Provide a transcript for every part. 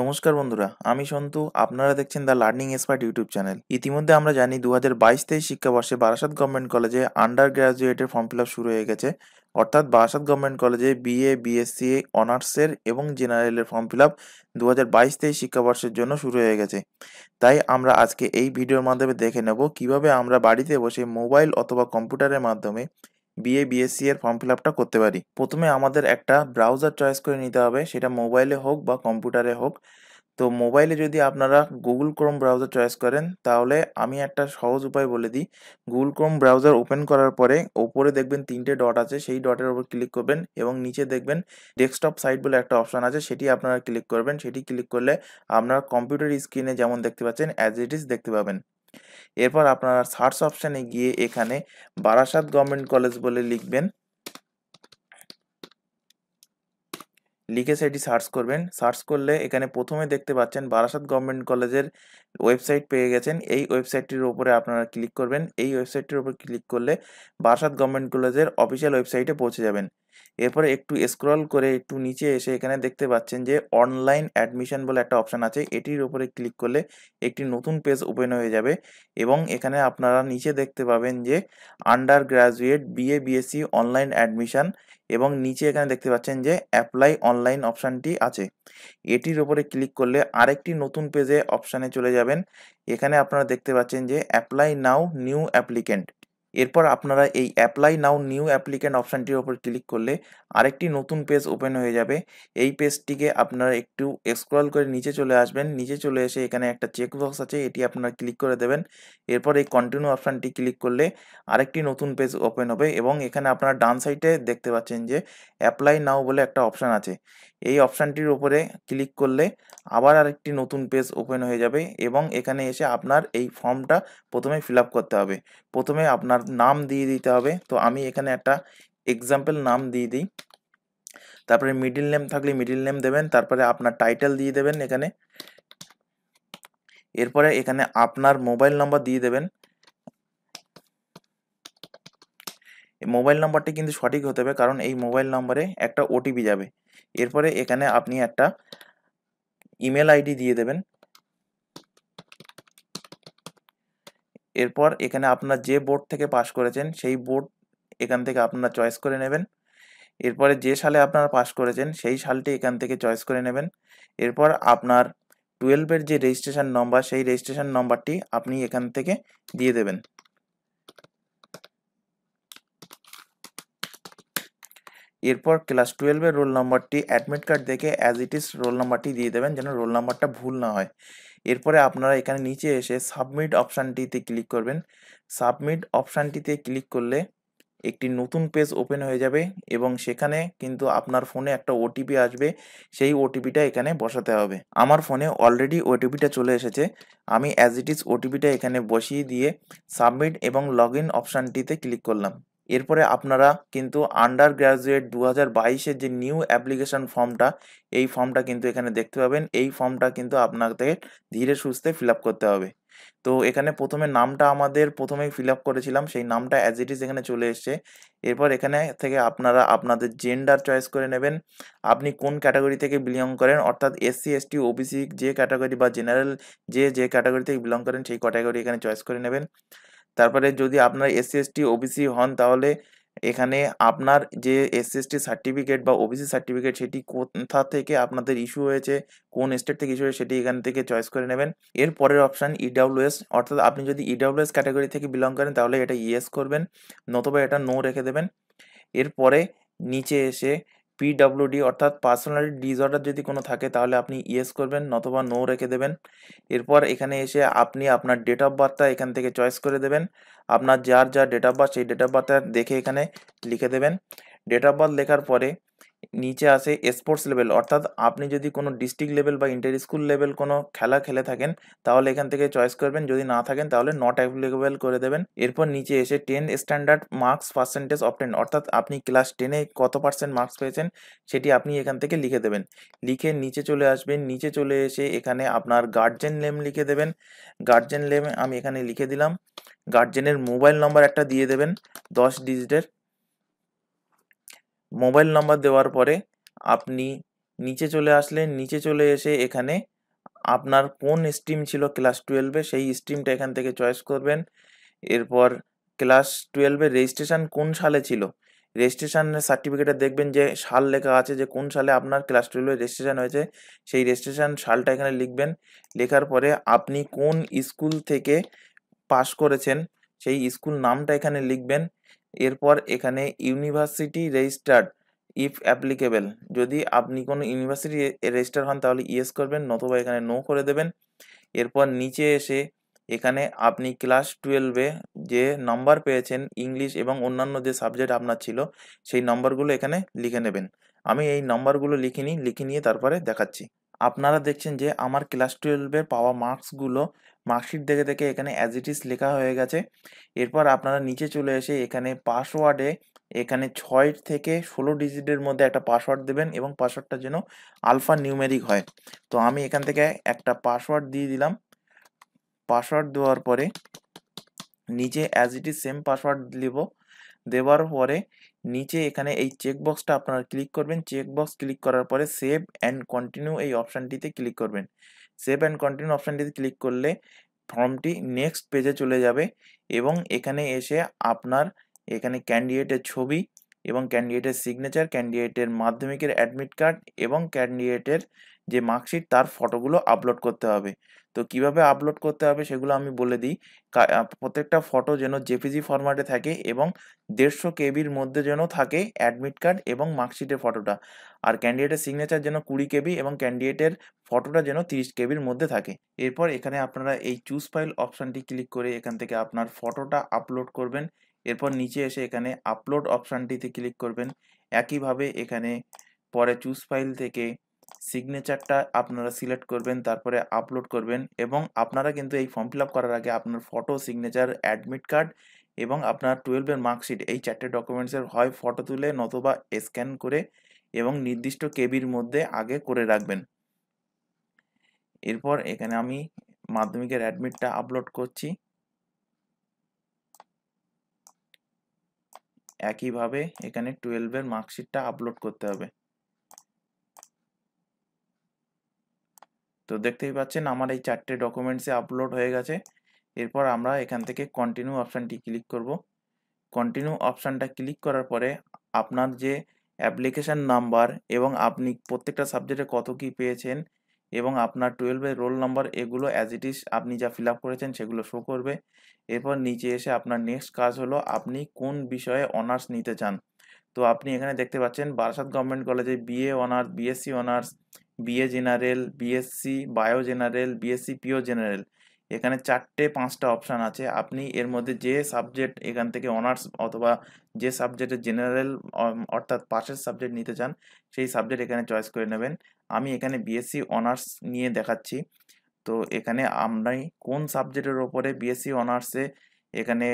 নমস্কার বন্ধুরা আমি সন্তু আপনারা দেখছেন the learning expert YouTube channel ইতিমধ্যে আমরা জানি দু হাজার বাইশ তেইশ শিক্ষাবর্ষে বারাসাত গভর্নমেন্ট কলেজে আন্ডার গ্রাজুয়েটের ফর্ম ফিল আপ শুরু হয়ে গেছে অর্থাৎ বারাসাত গভর্নমেন্ট কলেজে বিএ বিএসসি অনার্সের এবং জেনারেলের ফর্ম ফিল আপ দু হাজার বাইশ তেইশ শিক্ষাবর্ষের জন্য শুরু হয়ে গেছে তাই আমরা আজকে এই ভিডিওর মাধ্যমে দেখে নেব কিভাবে আমরা বাড়িতে বসে মোবাইল অথবা কম্পিউটারের মাধ্যমে বিএ বিএসসি এর ফর্ম ফিল আপটা করতে পারি প্রথমে আমাদের একটা ব্রাউজার চয়েস করে নিতে হবে সেটা মোবাইলে হোক বা কম্পিউটারে হোক তো মোবাইলে যদি আপনারা গুগল ক্রোম ব্রাউজার চয়েস করেন তাহলে আমি একটা সহজ উপায় বলে দিই গুগল ক্রোম ব্রাউজার ওপেন করার পরে ওপরে দেখবেন তিনটে ডট আছে সেই ডটের ওপর ক্লিক করবেন এবং নিচে দেখবেন ডেস্কটপ সাইট বলে একটা অপশান আছে সেটি আপনারা ক্লিক করবেন সেটি ক্লিক করলে আপনারা কম্পিউটার স্ক্রিনে যেমন দেখতে পাচ্ছেন অ্যাজ ইট ইজ দেখতে পাবেন এরপর আপনারা সার্চ অপশানে গিয়ে এখানে বারাসাত গভর্নমেন্ট কলেজ বলে লিখবেন লিখে সেটি সার্চ করবেন সার্চ করলে এখানে প্রথমে দেখতে পাচ্ছেন বারাসাত গভর্নমেন্ট কলেজের ওয়েবসাইট পেয়ে গেছেন এই ওয়েবসাইটটির ওপরে আপনারা ক্লিক করবেন এই ওয়েবসাইটটির ওপর ক্লিক করলে বারাসাত গভর্নমেন্ট কলেজের অফিসিয়াল ওয়েবসাইটে পৌঁছে যাবেন এরপরে একটু স্ক্রল করে একটু নিচে এসে এখানে দেখতে পাচ্ছেন যে অনলাইন অ্যাডমিশন বলে একটা অপশান আছে এটির উপরে ক্লিক করলে একটি নতুন পেজ ওপেন হয়ে যাবে এবং এখানে আপনারা নিচে দেখতে পাবেন যে undergraduate BA BSc online admission এবং নিচে এখানে দেখতে পাচ্ছেন যে অ্যাপ্লাই অনলাইন অপশানটি আছে এটির উপরে ক্লিক করলে আরেকটি নতুন পেজে অপশানে চলে যাবেন এখানে আপনারা দেখতে পাচ্ছেন যে অ্যাপ্লাই নাও নিউ অ্যাপ্লিকেন্ট এরপর আপনারা এই অ্যাপ্লাই নাও নিউ অ্যাপ্লিকেন্ট অপশানটির ওপর ক্লিক করলে আরেকটি নতুন পেজ ওপেন হয়ে যাবে এই পেজটিকে আপনারা একটু স্ক্রল করে নিচে চলে আসবেন নিচে চলে এসে এখানে একটা চেকবক্স আছে এটি আপনারা ক্লিক করে দেবেন এরপর এই কন্টিনিউ অপশানটি ক্লিক করলে আরেকটি নতুন পেজ ওপেন হবে এবং এখানে আপনারা ডান সাইডে দেখতে পাচ্ছেন যে অ্যাপ্লাই নাও বলে একটা অপশান আছে এই অপশানটির উপরে ক্লিক করলে আবার আরেকটি নতুন পেজ ওপেন হয়ে যাবে এবং এখানে এসে আপনার এই ফর্মটা প্রথমে ফিল করতে হবে প্রথমে আপনার নাম দিয়ে দিতে হবে তো আমি এখানে একটা এক্সাম্পল নাম দিয়ে দিই তারপরে মিডিল নেম থাকলে মিডিল নেম দেবেন তারপরে আপনার টাইটেল দিয়ে দেবেন এখানে এরপরে এখানে আপনার মোবাইল নাম্বার দিয়ে দেবেন মোবাইল নাম্বারটি কিন্তু সঠিক হতে হবে কারণ এই মোবাইল নাম্বারে একটা ওটিপি যাবে এরপরে এখানে আপনি একটা ইমেল আইডি দিয়ে দেবেন এরপর এখানে আপনার যে বোর্ড থেকে পাস করেছেন সেই বোর্ড এখান থেকে আপনারা চয়েস করে নেবেন এরপরে যে সালে আপনারা পাস করেছেন সেই সালটি এখান থেকে চয়েস করে নেবেন এরপর আপনার টুয়েলভের যে রেজিস্ট্রেশন নম্বর সেই রেজিস্ট্রেশন নম্বরটি আপনি এখান থেকে দিয়ে দেবেন এরপর ক্লাস টুয়েলভের রোল নাম্বারটি অ্যাডমিট কার্ড দেখে অ্যাজ ইট ইজ রোল নাম্বারটি দিয়ে দেবেন যেন রোল নাম্বারটা ভুল না হয় এরপরে আপনারা এখানে নিচে এসে সাবমিট অপশানটিতে ক্লিক করবেন সাবমিট অপশানটিতে ক্লিক করলে একটি নতুন পেজ ওপেন হয়ে যাবে এবং সেখানে কিন্তু আপনার ফোনে একটা ওটিপি আসবে সেই ওটিপিটা এখানে বসাতে হবে আমার ফোনে অলরেডি ওটিপিটা চলে এসেছে আমি অ্যাজ ইট ইজ ওটিপিটা এখানে বসিয়ে দিয়ে সাবমিট এবং লগ ইন অপশানটিতে ক্লিক করলাম এরপরে আপনারা কিন্তু আন্ডার গ্র্যাজুয়েট দু হাজার বাইশের যে নিউ অ্যাপ্লিকেশান ফর্মটা এই ফর্মটা কিন্তু এখানে দেখতে পাবেন এই ফর্মটা কিন্তু আপনাদের ধীরে সুস্থে ফিল আপ করতে হবে তো এখানে প্রথমে নামটা আমাদের প্রথমেই ফিল আপ করেছিলাম সেই নামটা অ্যাজ ইট ইজ এখানে চলে এসছে এরপর এখানে থেকে আপনারা আপনাদের জেন্ডার চয়েস করে নেবেন আপনি কোন ক্যাটাগরি থেকে বিলং করেন অর্থাৎ এসসি এসটি ওবিসি যে ক্যাটাগরি বা জেনারেল যে যে ক্যাটাগরি থেকে বিলং করেন সেই ক্যাটাগরি এখানে চয়েস করে নেবেন তারপরে যদি আপনার এসসি এসটি ওবিসি হন তাহলে এখানে আপনার যে এসটি সার্টিফিকেট বা ওবিসি সার্টিফিকেট সেটি কোথা থেকে আপনাদের ইস্যু হয়েছে কোন স্টেট থেকে ইস্যু হয়েছে সেটি এখান থেকে চয়েস করে নেবেন এর পরের অপশান ইডাব্লিউএস e অর্থাৎ আপনি যদি ইডাব্লিউএস e ক্যাটাগরি থেকে বিলং করেন তাহলে এটা ইয়েস করবেন নতুবা এটা নো রেখে দেবেন এরপরে নিচে এসে পিডাব্লিউডি অর্থাৎ পার্সোনালিটি ডিসঅর্ডার যদি কোনো থাকে তাহলে আপনি ইয়েস করবেন নতবা নো রেখে দেবেন এরপর এখানে এসে আপনি আপনার ডেট অফ বার্থটা এখান থেকে চয়েস করে দেবেন আপনার যার যা ডেট অফ বার্থ সেই ডেট অফ বার্থটা দেখে এখানে লিখে দেবেন ডেট অফ বার্থ লেখার পরে নিচে আসে স্পোর্টস লেভেল অর্থাৎ আপনি যদি কোনো ডিস্ট্রিক্ট লেভেল বা ইন্টার স্কুল লেভেল কোনো খেলা খেলে থাকেন তাহলে এখান থেকে চয়েস করবেন যদি না থাকেন তাহলে নট অ্যাভেলেবেল করে দেবেন এরপর নিচে এসে ten standard marks percentage obtain অর্থাৎ আপনি ক্লাস টেনে কত পার্সেন্ট মার্কস পেয়েছেন সেটি আপনি এখান থেকে লিখে দেবেন লিখে নিচে চলে আসবেন নিচে চলে এসে এখানে আপনার গার্জেন নেম লিখে দেবেন গার্জেন নেম আমি এখানে লিখে দিলাম গার্জেনের মোবাইল নম্বর একটা দিয়ে দেবেন দশ ডিজিটের মোবাইল নাম্বার দেওয়ার পরে আপনি নিচে চলে আসলেন নিচে চলে এসে এখানে আপনার কোন স্ট্রিম ছিল ক্লাস টুয়েলভে সেই স্ট্রিমটা এখান থেকে চয়েস করবেন এরপর ক্লাস টুয়েলভে রেজিস্ট্রেশন কোন সালে ছিল রেজিস্ট্রেশনের সার্টিফিকেটে দেখবেন যে সাল লেখা আছে যে কোন সালে আপনার ক্লাস টুয়েলভে রেজিস্ট্রেশন হয়েছে সেই রেজিস্ট্রেশন সালটা এখানে লিখবেন লেখার পরে আপনি কোন স্কুল থেকে পাস করেছেন সেই স্কুল নামটা এখানে লিখবেন এরপর এখানে ইউনিভার্সিটি রেজিস্টার্ড ইফ অ্যাপ্লিকেবেল যদি আপনি কোনো ইউনিভার্সিটি রেজিস্টার হন তাহলে ইয়েস করবেন নতুবা এখানে নো করে দেবেন এরপর নিচে এসে এখানে আপনি ক্লাস টুয়েলভে যে নাম্বার পেয়েছেন ইংলিশ এবং অন্যান্য যে সাবজেক্ট আপনার ছিল সেই নম্বরগুলো এখানে লিখে নেবেন আমি এই নম্বরগুলো লিখে লিখে নিয়ে তারপরে দেখাচ্ছি আপনারা দেখছেন যে আমার ক্লাস টুয়েলভের পাওয়া মার্কসগুলো মার্কশিট দেখে দেখে এখানে অ্যাজ ইট ইজ লেখা হয়ে গেছে এরপর আপনারা নিচে চলে এসে এখানে পাসওয়ার্ডে এখানে ছয় থেকে ষোলো ডিজিটের মধ্যে একটা পাসওয়ার্ড দেবেন এবং পাসওয়ার্ডটা যেন আলফা নিউমেরিক হয় তো আমি এখান থেকে একটা পাসওয়ার্ড দিয়ে দিলাম পাসওয়ার্ড দেওয়ার পরে নিচে as it is same password দেব দেওয়ার পরে নিচে এখানে এই চেকবক্সটা আপনারা ক্লিক করবেন চেকবক্স ক্লিক করার পরে সেভ অ্যান্ড কন্টিনিউ এই অপশানটিতে ক্লিক করবেন সেভ অ্যান্ড কন্টিনিউ অপশানটিতে ক্লিক করলে ফর্মটি নেক্সট পেজে চলে যাবে এবং এখানে এসে আপনার এখানে ক্যান্ডিডেটের ছবি এবং ক্যান্ডিডেটের সিগনেচার ক্যান্ডিডেটের মাধ্যমিকের অ্যাডমিট কার্ড এবং ক্যান্ডিডেটের যে মার্কশিট তার ফটোগুলো আপলোড করতে হবে তো কিভাবে আপলোড করতে হবে সেগুলো আমি বলে দিই প্রত্যেকটা ফটো যেন জেপিজি ফরম্যাটে থাকে এবং দেড়শো কেবির মধ্যে যেন থাকে অ্যাডমিট কার্ড এবং মার্কশিটের ফটোটা আর ক্যান্ডিডেটের সিগনেচার যেন কুড়ি কেবি এবং ক্যান্ডিডেটের ফটোটা যেন তিরিশ কেবির মধ্যে থাকে এরপর এখানে আপনারা এই চুজ ফাইল অপশানটি ক্লিক করে এখান থেকে আপনার ফটোটা আপলোড করবেন এরপর নিচে এসে এখানে আপলোড অপশানটিতে ক্লিক করবেন একইভাবে এখানে পরে চুজ ফাইল থেকে সিগনেচারটা আপনারা সিলেক্ট করবেন তারপরে আপলোড করবেন এবং আপনারা কিন্তু এই ফর্ম ফিল আপ করার আগে আপনার ফটো সিগনেচার অ্যাডমিট কার্ড এবং আপনার টুয়েলভের মার্কশিট এই চারটে ডকুমেন্টসের হয় ফটো তুলে নতবা স্ক্যান করে এবং নির্দিষ্ট কেবির মধ্যে আগে করে রাখবেন এরপর এখানে আমি মাধ্যমিকের অ্যাডমিটটা আপলোড করছি একইভাবে এখানে টুয়েলভের মার্কশিটটা আপলোড করতে হবে তো দেখতেই পাচ্ছেন আমার এই চারটে ডকুমেন্টসে আপলোড হয়ে গেছে এরপর আমরা এখান থেকে কন্টিনিউ অপশানটি ক্লিক করব কন্টিনিউ অপশানটা ক্লিক করার পরে আপনার যে অ্যাপ্লিকেশান নাম্বার এবং আপনি প্রত্যেকটা সাবজেক্টে কত কি পেয়েছেন এবং আপনার টুয়েলভের রোল নাম্বার এগুলো অ্যাজ ইট ইস আপনি যা ফিল আপ করেছেন সেগুলো শো করবে এরপর নিচে এসে আপনার নেক্সট কাজ হলো আপনি কোন বিষয়ে অনার্স নিতে চান তো আপনি এখানে দেখতে পাচ্ছেন বারাসাত গভর্নমেন্ট কলেজে BA honours BSc honours BA general BSc bio general BSc PO general এখানে চারটে পাঁচটা অপশান আছে আপনি এর মধ্যে যে সাবজেক্ট এখান থেকে অনার্স অথবা যে সাবজেক্টে জেনারেল অর্থাৎ পাশের সাবজেক্ট নিতে চান সেই সাবজেক্ট এখানে চয়েস করে নেবেন আমি এখানে বিএসসি অনার্স নিয়ে দেখাচ্ছি তো এখানে আমরাই কোন সাবজেক্টের ওপরে বিএসসি অনার্সে এখানে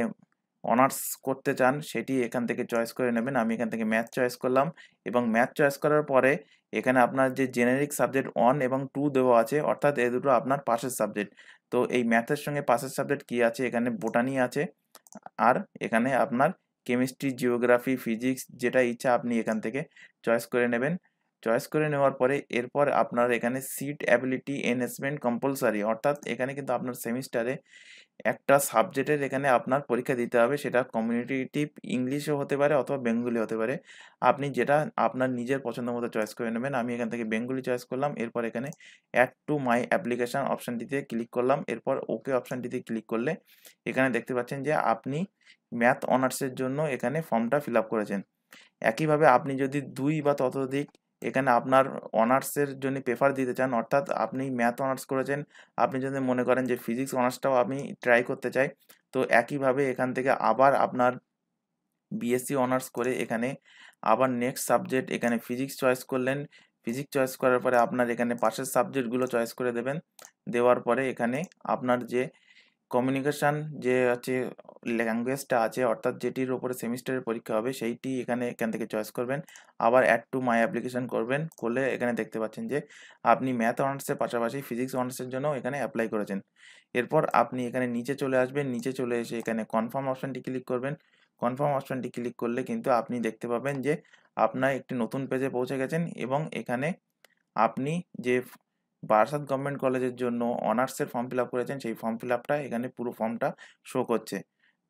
অনার্স করতে চান সেটি এখান থেকে চয়েস করে নেবেন আমি এখান থেকে ম্যাথ চয়েস করলাম এবং ম্যাথ চয়েস করার পরে এখানে আপনার যে জেনারিক সাবজেক্ট ওয়ান এবং টু দেওয়া আছে অর্থাৎ এ দুটো আপনার পাশের সাবজেক্ট তো এই ম্যাথের সঙ্গে পাশের সাবজেক্ট কি আছে এখানে বোটানি আছে আর এখানে আপনার কেমিস্ট্রি জিওগ্রাফি ফিজিক্স যেটা ইচ্ছা আপনি এখান থেকে চয়েস করে নেবেন চয়েস করে নেওয়ার পরে এরপর আপনার এখানে সিট অ্যাবিলিটি এনহেসমেন্ট কম্পালসারি অর্থাৎ এখানে কিন্তু আপনার সেমিস্টারে একটা সাবজেক্টের এখানে আপনার পরীক্ষা দিতে হবে সেটা কমিউনিটিভ ইংলিশও হতে পারে অথবা বেঙ্গলি হতে পারে আপনি যেটা আপনার নিজের পছন্দ মতো চয়েস করে নেবেন আমি এখান থেকে বেঙ্গলি চয়েস করলাম এরপর এখানে অ্যাড টু মাই অ্যাপ্লিকেশান অপশানটিতে ক্লিক করলাম এরপর ওকে অপশানটিতে ক্লিক করলে এখানে দেখতে পাচ্ছেন যে আপনি ম্যাথ অনার্সের জন্য এখানে ফর্মটা ফিল আপ করেছেন একইভাবে আপনি যদি দুই বা ততোধিক এখানে আপনার অনার্সের জন্য পেপার দিতে চান অর্থাৎ আপনি ম্যাথ অনার্স করেছেন আপনি যদি মনে করেন যে ফিজিক্স অনার্সটাও আমি ট্রাই করতে চাই তো একইভাবে এখান থেকে আবার আপনার বিএসসি অনার্স করে এখানে আবার নেক্সট সাবজেক্ট এখানে ফিজিক্স চয়েস করলেন ফিজিক্স চয়েস করার পরে আপনার এখানে পাশের সাবজেক্টগুলো চয়েস করে দেবেন দেওয়ার পরে এখানে আপনার যে কমিউনিকেশান যে আছে ল্যাঙ্গুয়েজটা আছে অর্থাৎ যেটির ওপরে সেমিস্টারের পরীক্ষা হবে সেইটি এখানে এখান থেকে চয়েস করবেন আবার অ্যাড টু মাই অ্যাপ্লিকেশান করবেন করলে এখানে দেখতে পাচ্ছেন যে আপনি ম্যাথ অনার্সের পাশাপাশি ফিজিক্স অনার্সের জন্য এখানে অ্যাপ্লাই করেছেন এরপর আপনি এখানে নিচে চলে আসবেন নিচে চলে এসে এখানে কনফার্ম অপশানটি ক্লিক করবেন কনফার্ম অপশানটি ক্লিক করলে কিন্তু আপনি দেখতে পাবেন যে আপনার একটি নতুন পেজে পৌঁছে গেছেন এবং এখানে আপনি যে বারসাদ গভর্নমেন্ট কলেজের জন্য অনার্সের ফর্ম ফিল আপ করেছেন সেই ফর্ম ফিল আপটা এখানে পুরো ফর্মটা শো করছে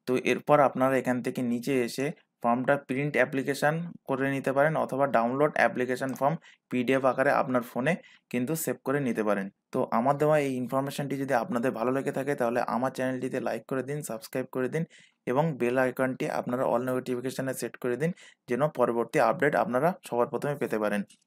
তো এরপর আপনারা এখান থেকে নিচে এসে ফর্মটা প্রিন্ট অ্যাপ্লিকেশান করে নিতে পারেন অথবা ডাউনলোড অ্যাপ্লিকেশান ফর্ম পিডিএফ আকারে আপনার ফোনে কিন্তু সেভ করে নিতে পারেন তো আমার দেওয়া এই ইনফরমেশানটি যদি আপনাদের ভালো লেগে থাকে তাহলে আমার চ্যানেলটিতে লাইক করে দিন সাবস্ক্রাইব করে দিন এবং বেল আইকনটি আপনারা অল নোটিফিকেশানে সেট করে দিন যেন পরবর্তী আপডেট আপনারা সবার প্রথমে পেতে পারেন